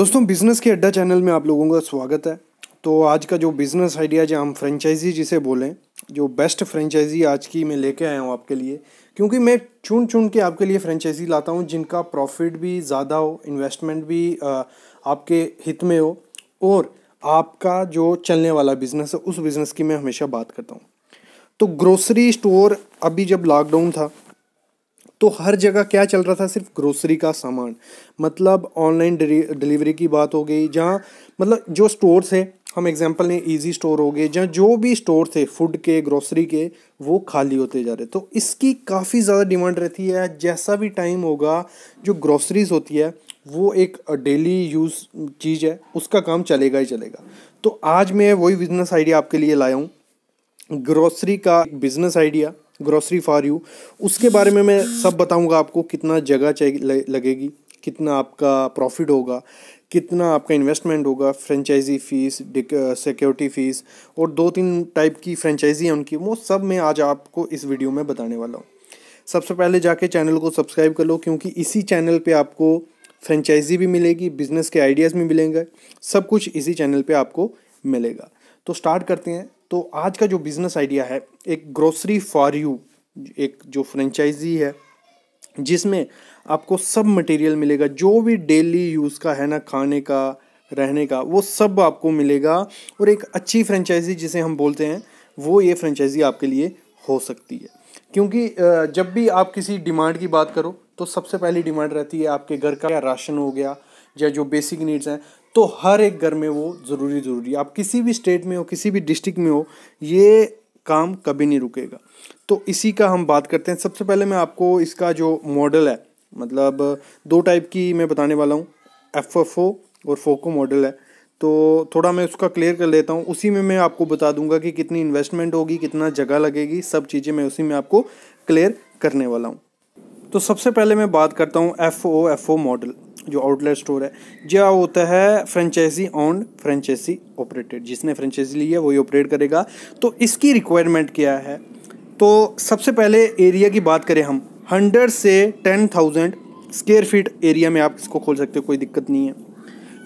दोस्तों बिज़नेस के अड्डा चैनल में आप लोगों का स्वागत है तो आज का जो बिज़नेस आइडिया जो हम फ्रेंचाइजी जिसे बोलें जो बेस्ट फ्रेंचाइजी आज की मैं लेके आया हूँ आपके लिए क्योंकि मैं चुन चुन के आपके लिए फ्रेंचाइजी लाता हूँ जिनका प्रॉफिट भी ज़्यादा हो इन्वेस्टमेंट भी आपके हित में हो और आपका जो चलने वाला बिज़नेस है उस बिज़नेस की मैं हमेशा बात करता हूँ तो ग्रोसरी स्टोर अभी जब लॉकडाउन था तो हर जगह क्या चल रहा था सिर्फ ग्रोसरी का सामान मतलब ऑनलाइन डिलीवरी की बात हो गई जहाँ मतलब जो स्टोर थे हम एग्जांपल ने इजी स्टोर हो गए जहाँ जो भी स्टोर थे फूड के ग्रोसरी के वो खाली होते जा रहे तो इसकी काफ़ी ज़्यादा डिमांड रहती है जैसा भी टाइम होगा जो ग्रोसरीज होती है वो एक डेली यूज़ चीज़ है उसका काम चलेगा ही चलेगा तो आज मैं वही बिज़नेस आइडिया आपके लिए लाया हूँ ग्रोसरी का business idea grocery for you उसके बारे में मैं सब बताऊंगा आपको कितना जगह चाहिए लगेगी कितना आपका प्रॉफिट होगा कितना आपका इन्वेस्टमेंट होगा फ्रेंचाइजी फ़ीस सिक्योरिटी फ़ीस और दो तीन टाइप की फ्रेंचाइजी हैं उनकी वो सब मैं आज आपको इस वीडियो में बताने वाला हूँ सबसे पहले जाके चैनल को सब्सक्राइब कर लो क्योंकि इसी चैनल पे आपको फ्रेंचाइजी भी मिलेगी बिजनेस के आइडियाज़ भी मिलेंगे सब कुछ इसी चैनल पे आपको मिलेगा तो स्टार्ट करते हैं तो आज का जो बिज़नेस आइडिया है एक ग्रोसरी फॉर यू एक जो फ्रेंचाइजी है जिसमें आपको सब मटेरियल मिलेगा जो भी डेली यूज़ का है ना खाने का रहने का वो सब आपको मिलेगा और एक अच्छी फ्रेंचाइजी जिसे हम बोलते हैं वो ये फ्रेंचाइजी आपके लिए हो सकती है क्योंकि जब भी आप किसी डिमांड की बात करो तो सबसे पहली डिमांड रहती है आपके घर का राशन हो गया या जो बेसिक नीड्स हैं तो हर एक घर में वो ज़रूरी ज़रूरी आप किसी भी स्टेट में हो किसी भी डिस्ट्रिक्ट में हो ये काम कभी नहीं रुकेगा तो इसी का हम बात करते हैं सबसे पहले मैं आपको इसका जो मॉडल है मतलब दो टाइप की मैं बताने वाला हूँ एफ एफ ओ और फोको मॉडल है तो थोड़ा मैं उसका क्लियर कर लेता हूँ उसी में मैं आपको बता दूंगा कि कितनी इन्वेस्टमेंट होगी कितना जगह लगेगी सब चीज़ें मैं उसी में आपको क्लियर करने वाला हूँ तो सबसे पहले मैं बात करता हूँ F O F O model जो आउटलेट स्टोर है जो होता है फ्रेंचाइजी ऑन फ्रेंचाइजी ऑपरेटेड जिसने फ्रेंचाइजी ली है वही ऑपरेट करेगा तो इसकी रिक्वायरमेंट क्या है तो सबसे पहले एरिया की बात करें हम हंड्रेड से ten thousand square feet area में आप इसको खोल सकते हो कोई दिक्कत नहीं है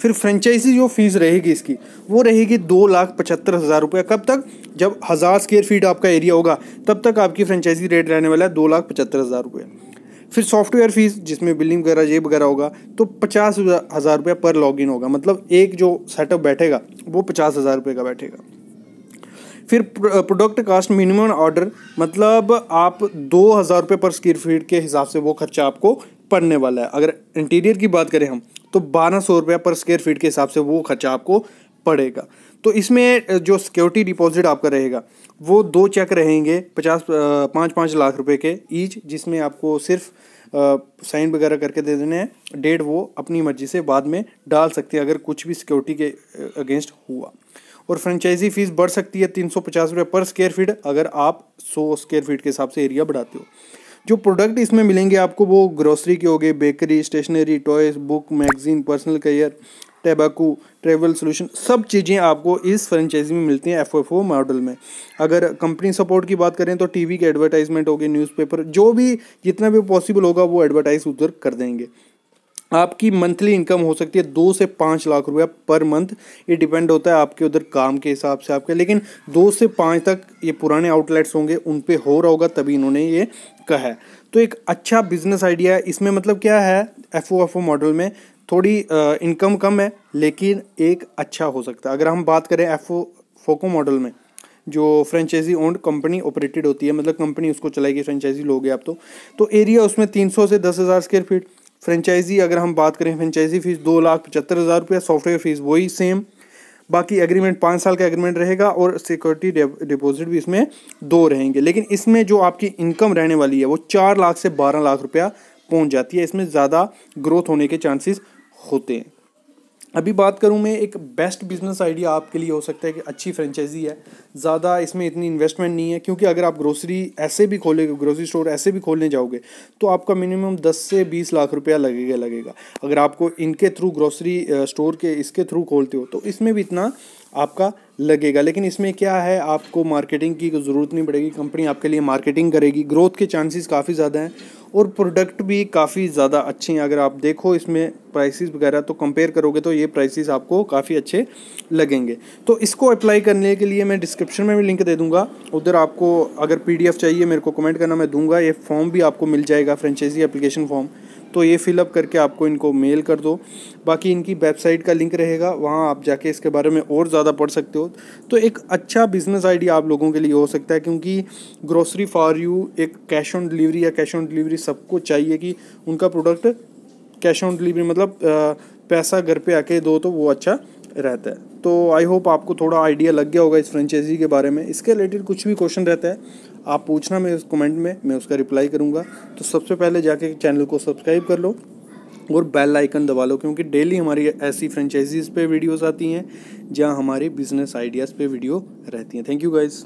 फिर फ्रेंचाइजी जो फीस रहेगी इसकी वो रहेगी दो लाख पचहत्तर हज़ार रुपये कब तक जब हज़ार स्केयर फीट आपका एरिया होगा तब तक आपकी फ्रेंचाइजी रेट रहने वाला है दो लाख पचहत्तर हज़ार रुपये फिर सॉफ्टवेयर फ़ीस जिसमें बिलिंग वगैरह ये वगैरह होगा तो पचास हज़ार रुपये पर लॉगिन होगा मतलब एक जो सेटअप बैठेगा वो पचास हज़ार रुपये का बैठेगा फिर प्रोडक्ट कास्ट मिनिमम ऑर्डर मतलब आप दो हज़ार रुपये पर स्क्वायर फीट के हिसाब से वो खर्चा आपको पड़ने वाला है अगर इंटीरियर की बात करें हम तो बारह सौ रुपये पर स्क्वायर फीट के हिसाब से वो खर्चा आपको पड़ेगा तो इसमें जो सिक्योरिटी डिपॉजिट आपका रहेगा वो दो चेक रहेंगे पचास पाँच पाँच लाख रुपए के ईच जिसमें आपको सिर्फ साइन वगैरह करके दे देने हैं डेट वो अपनी मर्जी से बाद में डाल सकते हैं अगर कुछ भी सिक्योरिटी के अगेंस्ट हुआ और फ्रेंचाइजी फीस बढ़ सकती है तीन सौ पचास रुपये पर स्क्वेयर फीट अगर आप सौ स्क्वेयर फीट के हिसाब से एरिया बढ़ाते हो जो प्रोडक्ट इसमें मिलेंगे आपको वो ग्रोसरी के हो गए bakery stationery toys book magazine personal care tobacco travel solution सब चीज़ें आपको इस फ्रेंचाइजी में मिलती हैं एफ ओ एफ मॉडल में अगर कंपनी सपोर्ट की बात करें तो टी वी के एडवर्टाइजमेंट हो गए न्यूज़पेपर जो भी जितना भी पॉसिबल होगा वो एडवर्टाइज उधर कर देंगे आपकी मंथली इनकम हो सकती है दो से पाँच लाख रुपया पर मंथ ये डिपेंड होता है आपके उधर काम के हिसाब से आपके लेकिन दो से पाँच तक ये पुराने आउटलेट्स होंगे उन पर हो रहा होगा तभी इन्होंने ये कहा है तो एक अच्छा बिजनेस आइडिया है इसमें मतलब क्या है F O F O model में थोड़ी इनकम कम है लेकिन एक अच्छा हो सकता है अगर हम बात करें एफ फोको मॉडल में जो फ्रेंचाइजी ओन्ड कंपनी ऑपरेटेड होती है मतलब कंपनी उसको चलाएगी फ्रेंचाइजी लोगे आप तो तो एरिया उसमें तीन सौ से दस हज़ार स्क्वेयर फीट फ्रेंचाइजी अगर हम बात करें फ्रेंचाइजी फ़ीस दो लाख पचहत्तर हज़ार रुपया सॉफ्टवेयर फ़ीस वही सेम बाकी एग्रीमेंट पाँच साल का एग्रीमेंट रहेगा और सिक्योरिटी डिपॉजिट भी इसमें दो रहेंगे लेकिन इसमें जो आपकी इनकम रहने वाली है वो चार लाख से बारह लाख रुपया पहुँच जाती है इसमें ज़्यादा ग्रोथ होने के चांसेस होते हैं अभी बात करूं मैं एक बेस्ट बिजनेस आइडिया आपके लिए हो सकता है कि अच्छी फ्रेंचाइजी है ज़्यादा इसमें इतनी इन्वेस्टमेंट नहीं है क्योंकि अगर आप ग्रोसरी ऐसे भी खोलोगे ग्रोसरी स्टोर ऐसे भी खोलने जाओगे तो आपका मिनिमम 10 से 20 लाख रुपया लगेगा लगेगा अगर आपको इनके थ्रू ग्रोसरी स्टोर के इसके थ्रू खोलते हो तो इसमें भी इतना आपका लगेगा लेकिन इसमें क्या है आपको मार्केटिंग की ज़रूरत नहीं पड़ेगी कंपनी आपके लिए मार्केटिंग करेगी ग्रोथ के चांसेस काफ़ी ज़्यादा हैं और प्रोडक्ट भी काफ़ी ज़्यादा अच्छे हैं अगर आप देखो इसमें प्राइसेस वगैरह तो कंपेयर करोगे तो ये प्राइसेस आपको काफ़ी अच्छे लगेंगे तो इसको अप्लाई करने के लिए मैं डिस्क्रिप्शन में भी लिंक दे दूँगा उधर आपको अगर पी चाहिए मेरे को कमेंट करना मैं दूँगा ये फॉर्म भी आपको मिल जाएगा फ्रेंचाइजी अप्लीकेशन फॉर्म तो ये फिलअप करके आपको इनको मेल कर दो बाकी इनकी वेबसाइट का लिंक रहेगा वहाँ आप जाके इसके बारे में और ज़्यादा पढ़ सकते हो तो एक अच्छा बिज़नेस आइडिया आप लोगों के लिए हो सकता है क्योंकि ग्रोसरी फॉर यू एक कैश ऑन डिलीवरी या कैश ऑन डिलीवरी सबको चाहिए कि उनका प्रोडक्ट कैश ऑन डिलीवरी मतलब पैसा घर पे आके दो तो वो अच्छा रहता है तो आई होप आपको थोड़ा आइडिया लग गया होगा इस फ्रेंचाइजी के बारे में इसके रिलेटेड कुछ भी क्वेश्चन रहता है आप पूछना मैं उस कमेंट में मैं उसका रिप्लाई करूँगा तो सबसे पहले जाके चैनल को सब्सक्राइब कर लो और बेल आइकन दबा लो क्योंकि डेली हमारी ऐसी फ्रेंचाइजीज़ पे वीडियोस आती हैं जहाँ हमारे बिजनेस आइडियाज़ पे वीडियो रहती हैं थैंक यू गाइज़